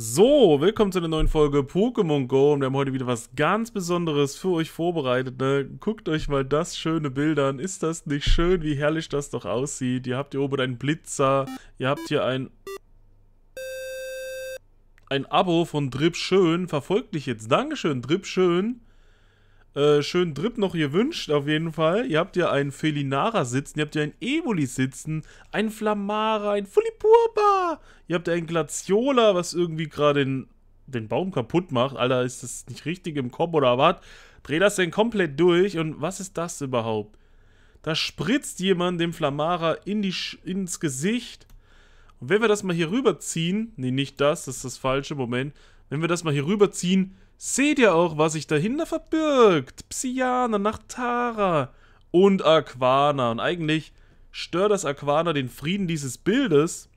So, willkommen zu einer neuen Folge Pokémon Go und wir haben heute wieder was ganz Besonderes für euch vorbereitet. Ne? Guckt euch mal das schöne Bild an. Ist das nicht schön, wie herrlich das doch aussieht? Ihr habt hier oben einen Blitzer, ihr habt hier ein... Ein Abo von Drip Schön. Verfolgt dich jetzt. Dankeschön, Drip Schön. Äh, schönen Drip noch gewünscht, auf jeden Fall. Ihr habt ja einen Felinara sitzen, ihr habt ja einen Evoli sitzen, einen Flamara, einen Fulipurba. Ihr habt ja einen Glaciola, was irgendwie gerade den, den Baum kaputt macht. Alter, ist das nicht richtig im Kopf oder was? Dreh das denn komplett durch und was ist das überhaupt? Da spritzt jemand dem Flamara in die, ins Gesicht. Und wenn wir das mal hier rüberziehen, nee, nicht das, das ist das falsche, Moment. Wenn wir das mal hier rüberziehen, Seht ihr auch, was sich dahinter verbirgt? Psyana, Nachtara und Aquana. Und eigentlich stört das Aquana den Frieden dieses Bildes.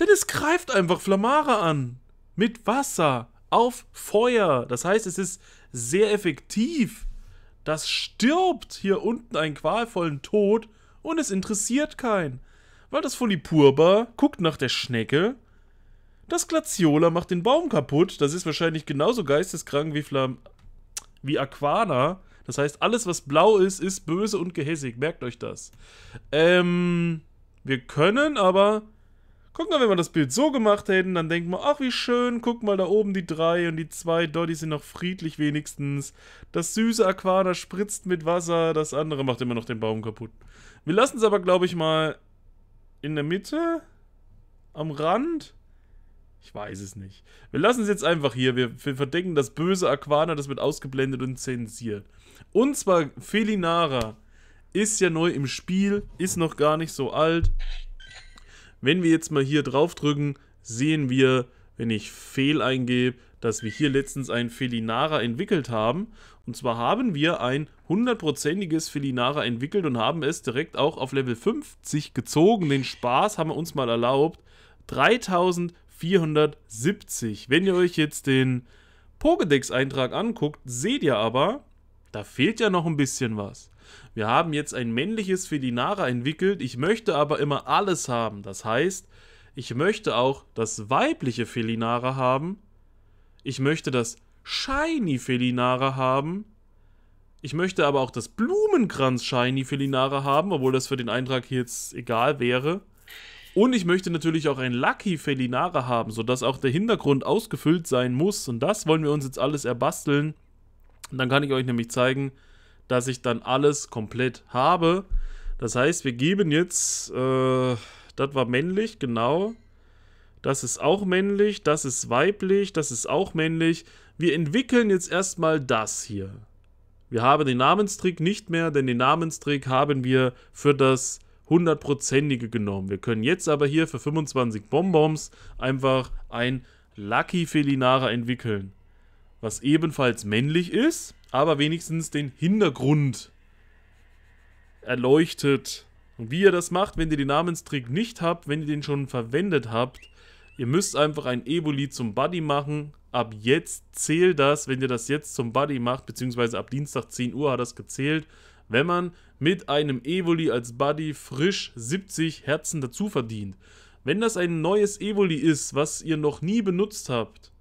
Denn es greift einfach Flamara an. Mit Wasser. Auf Feuer. Das heißt, es ist sehr effektiv. Das stirbt hier unten einen qualvollen Tod und es interessiert keinen. Weil das Fulipurba guckt nach der Schnecke das Glaciola macht den Baum kaputt. Das ist wahrscheinlich genauso geisteskrank wie Flam... wie Aquana. Das heißt, alles, was blau ist, ist böse und gehässig. Merkt euch das. Ähm, wir können aber... Guck mal, wenn wir das Bild so gemacht hätten, dann denken wir, ach wie schön, guck mal da oben die drei und die zwei, dort, die sind noch friedlich wenigstens. Das süße Aquana spritzt mit Wasser, das andere macht immer noch den Baum kaputt. Wir lassen es aber, glaube ich, mal in der Mitte, am Rand. Ich weiß es nicht. Wir lassen es jetzt einfach hier. Wir, wir verdecken das böse Aquana, das wird ausgeblendet und zensiert. Und zwar Felinara ist ja neu im Spiel, ist noch gar nicht so alt. Wenn wir jetzt mal hier drauf drücken, sehen wir, wenn ich Fehl eingebe, dass wir hier letztens ein Felinara entwickelt haben. Und zwar haben wir ein hundertprozentiges Felinara entwickelt und haben es direkt auch auf Level 50 gezogen. Den Spaß haben wir uns mal erlaubt. 3000 470. Wenn ihr euch jetzt den Pokédex-Eintrag anguckt, seht ihr aber, da fehlt ja noch ein bisschen was. Wir haben jetzt ein männliches Felinara entwickelt, ich möchte aber immer alles haben. Das heißt, ich möchte auch das weibliche Felinara haben. Ich möchte das Shiny Felinara haben. Ich möchte aber auch das Blumenkranz Shiny Felinara haben, obwohl das für den Eintrag hier jetzt egal wäre. Und ich möchte natürlich auch ein Lucky Felinare haben, sodass auch der Hintergrund ausgefüllt sein muss. Und das wollen wir uns jetzt alles erbasteln. Und dann kann ich euch nämlich zeigen, dass ich dann alles komplett habe. Das heißt, wir geben jetzt, äh, das war männlich, genau. Das ist auch männlich, das ist weiblich, das ist auch männlich. Wir entwickeln jetzt erstmal das hier. Wir haben den Namenstrick nicht mehr, denn den Namenstrick haben wir für das hundertprozentige genommen. Wir können jetzt aber hier für 25 Bonbons einfach ein Lucky Felinara entwickeln, was ebenfalls männlich ist, aber wenigstens den Hintergrund erleuchtet. Und wie ihr das macht, wenn ihr den Namenstrick nicht habt, wenn ihr den schon verwendet habt, ihr müsst einfach ein Evoli zum Buddy machen. Ab jetzt zählt das, wenn ihr das jetzt zum Buddy macht, beziehungsweise ab Dienstag 10 Uhr hat das gezählt wenn man mit einem Evoli als Buddy frisch 70 Herzen dazu verdient. Wenn das ein neues Evoli ist, was ihr noch nie benutzt habt,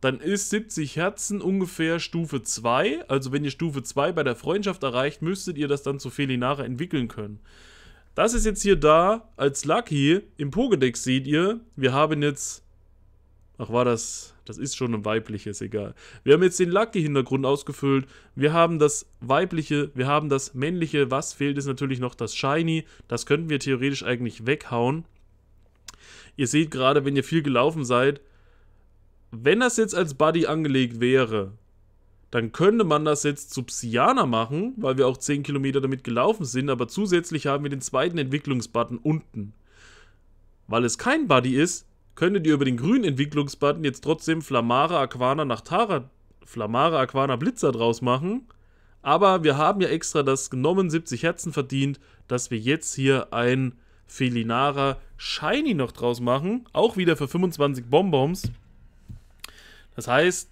dann ist 70 Herzen ungefähr Stufe 2. Also wenn ihr Stufe 2 bei der Freundschaft erreicht, müsstet ihr das dann zu Felinara entwickeln können. Das ist jetzt hier da als Lucky. Im Pokédex seht ihr, wir haben jetzt Ach, war das. Das ist schon ein weibliches, egal. Wir haben jetzt den Lucky-Hintergrund ausgefüllt. Wir haben das weibliche, wir haben das männliche. Was fehlt, ist natürlich noch das Shiny. Das könnten wir theoretisch eigentlich weghauen. Ihr seht gerade, wenn ihr viel gelaufen seid, wenn das jetzt als Buddy angelegt wäre, dann könnte man das jetzt zu Psyana machen, weil wir auch 10 Kilometer damit gelaufen sind, aber zusätzlich haben wir den zweiten Entwicklungsbutton unten. Weil es kein Buddy ist, könntet ihr über den grünen Entwicklungsbutton jetzt trotzdem Flamara, Aquana, nach Tara Flamara, Aquana, Blitzer draus machen. Aber wir haben ja extra das genommen 70 Herzen verdient, dass wir jetzt hier ein Felinara Shiny noch draus machen. Auch wieder für 25 Bonbons. Das heißt,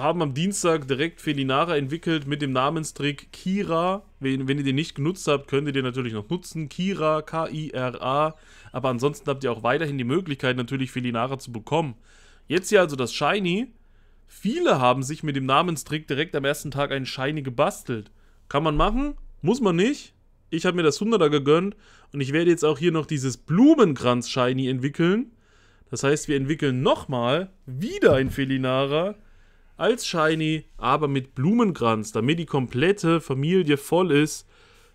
haben am Dienstag direkt Felinara entwickelt mit dem Namenstrick Kira. Wenn, wenn ihr den nicht genutzt habt, könnt ihr den natürlich noch nutzen. Kira, K-I-R-A. Aber ansonsten habt ihr auch weiterhin die Möglichkeit, natürlich Felinara zu bekommen. Jetzt hier also das Shiny. Viele haben sich mit dem Namenstrick direkt am ersten Tag einen Shiny gebastelt. Kann man machen, muss man nicht. Ich habe mir das 100er gegönnt und ich werde jetzt auch hier noch dieses Blumenkranz-Shiny entwickeln. Das heißt, wir entwickeln nochmal wieder ein Felinara als Shiny, aber mit Blumenkranz, damit die komplette Familie voll ist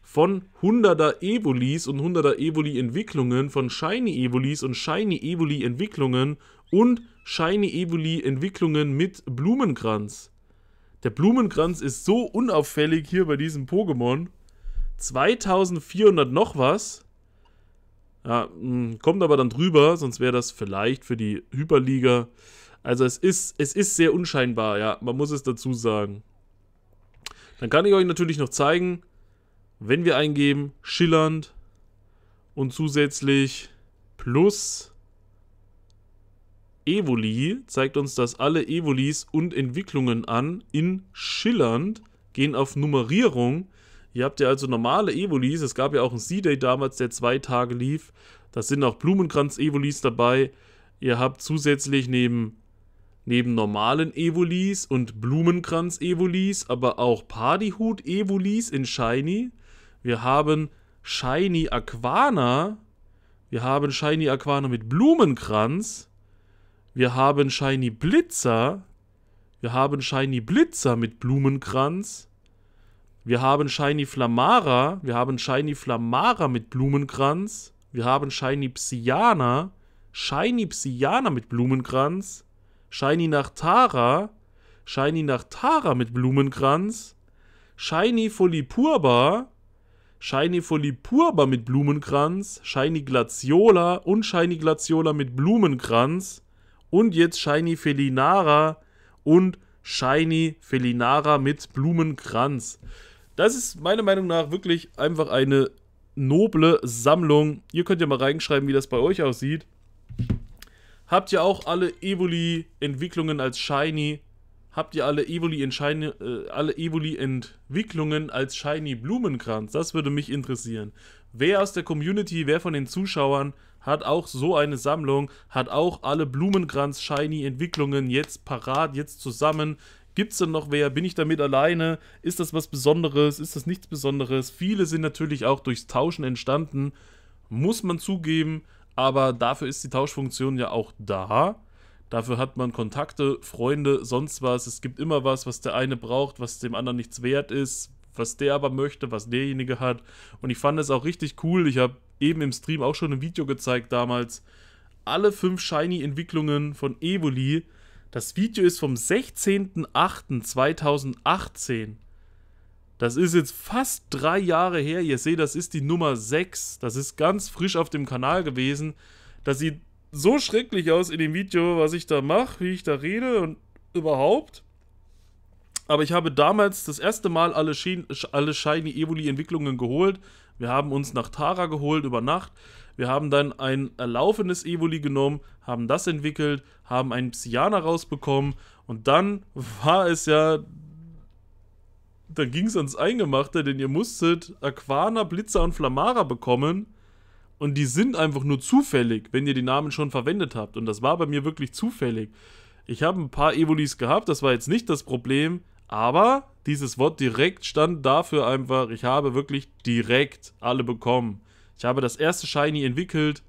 von 100er Evolis und 100er Evoli Entwicklungen, von Shiny Evolis und Shiny Evoli Entwicklungen und Shiny Evoli Entwicklungen mit Blumenkranz. Der Blumenkranz ist so unauffällig hier bei diesem Pokémon. 2400 noch was. Ja, hm, kommt aber dann drüber, sonst wäre das vielleicht für die Hyperliga also es ist, es ist sehr unscheinbar, ja, man muss es dazu sagen. Dann kann ich euch natürlich noch zeigen, wenn wir eingeben, schillernd und zusätzlich plus Evoli, zeigt uns das alle Evolis und Entwicklungen an in schillernd, gehen auf Nummerierung. Ihr habt ja also normale Evolis, es gab ja auch einen sea day damals, der zwei Tage lief. Da sind auch Blumenkranz-Evolis dabei. Ihr habt zusätzlich neben neben normalen Evolis und Blumenkranz-Evolis, aber auch Partyhut-Evolis in Shiny. Wir haben Shiny Aquana. Wir haben Shiny Aquana mit Blumenkranz. Wir haben Shiny Blitzer. Wir haben Shiny Blitzer mit Blumenkranz. Wir haben Shiny Flamara. Wir haben Shiny Flamara mit Blumenkranz. Wir haben Shiny Psyana. Shiny Psyana mit Blumenkranz. Shiny nach Tara, Shiny nach Tara mit Blumenkranz, Shiny Folipurba, Shiny Folipurba mit Blumenkranz, Shiny Glaciola und Shiny Glaciola mit Blumenkranz und jetzt Shiny Felinara und Shiny Felinara mit Blumenkranz. Das ist meiner Meinung nach wirklich einfach eine noble Sammlung. Ihr könnt ja mal reinschreiben, wie das bei euch aussieht. Habt ihr auch alle Evoli-Entwicklungen als Shiny? Habt ihr alle Evoli, in Shiny, äh, alle Evoli Entwicklungen als Shiny Blumenkranz? Das würde mich interessieren. Wer aus der Community, wer von den Zuschauern hat auch so eine Sammlung, hat auch alle Blumenkranz Shiny Entwicklungen jetzt parat, jetzt zusammen. Gibt es denn noch wer? Bin ich damit alleine? Ist das was Besonderes? Ist das nichts Besonderes? Viele sind natürlich auch durchs Tauschen entstanden. Muss man zugeben, aber dafür ist die Tauschfunktion ja auch da. Dafür hat man Kontakte, Freunde, sonst was. Es gibt immer was, was der eine braucht, was dem anderen nichts wert ist, was der aber möchte, was derjenige hat. Und ich fand es auch richtig cool. Ich habe eben im Stream auch schon ein Video gezeigt damals. Alle fünf Shiny-Entwicklungen von Evoli. Das Video ist vom 16.08.2018. Das ist jetzt fast drei Jahre her. Ihr seht, das ist die Nummer 6. Das ist ganz frisch auf dem Kanal gewesen. Das sieht so schrecklich aus in dem Video, was ich da mache, wie ich da rede und überhaupt. Aber ich habe damals das erste Mal alle, Schien, alle Shiny Evoli-Entwicklungen geholt. Wir haben uns nach Tara geholt über Nacht. Wir haben dann ein erlaufenes Evoli genommen, haben das entwickelt, haben einen Psyana rausbekommen. Und dann war es ja dann ging es ans Eingemachte, denn ihr musstet Aquana, Blitzer und Flamara bekommen. Und die sind einfach nur zufällig, wenn ihr die Namen schon verwendet habt. Und das war bei mir wirklich zufällig. Ich habe ein paar Evolis gehabt, das war jetzt nicht das Problem. Aber dieses Wort direkt stand dafür einfach, ich habe wirklich direkt alle bekommen. Ich habe das erste Shiny entwickelt.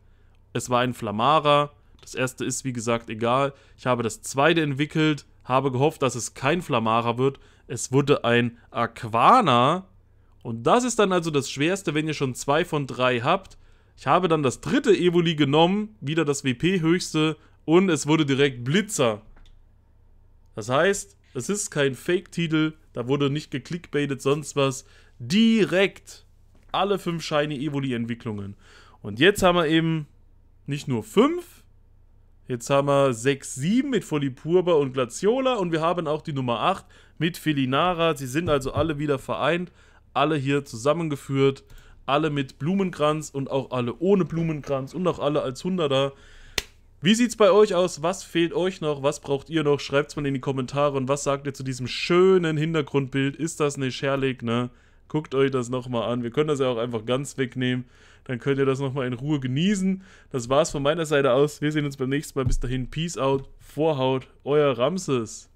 Es war ein Flamara. Das erste ist, wie gesagt, egal. Ich habe das zweite entwickelt, habe gehofft, dass es kein Flamara wird. Es wurde ein Aquana. Und das ist dann also das Schwerste, wenn ihr schon zwei von drei habt. Ich habe dann das dritte Evoli genommen, wieder das WP-Höchste. Und es wurde direkt Blitzer. Das heißt, es ist kein Fake-Titel. Da wurde nicht geklickbaitet, sonst was. Direkt alle fünf Shiny Evoli-Entwicklungen. Und jetzt haben wir eben nicht nur fünf, Jetzt haben wir sechs, sieben mit Folipurba und Glaciola und wir haben auch die Nummer acht mit Felinara. Sie sind also alle wieder vereint, alle hier zusammengeführt, alle mit Blumenkranz und auch alle ohne Blumenkranz und auch alle als Hunderter. Wie sieht's bei euch aus? Was fehlt euch noch? Was braucht ihr noch? Schreibt's mal in die Kommentare und was sagt ihr zu diesem schönen Hintergrundbild? Ist das nicht herrlich, ne? Guckt euch das nochmal an. Wir können das ja auch einfach ganz wegnehmen. Dann könnt ihr das nochmal in Ruhe genießen. Das war's von meiner Seite aus. Wir sehen uns beim nächsten Mal. Bis dahin, Peace out, Vorhaut, euer Ramses.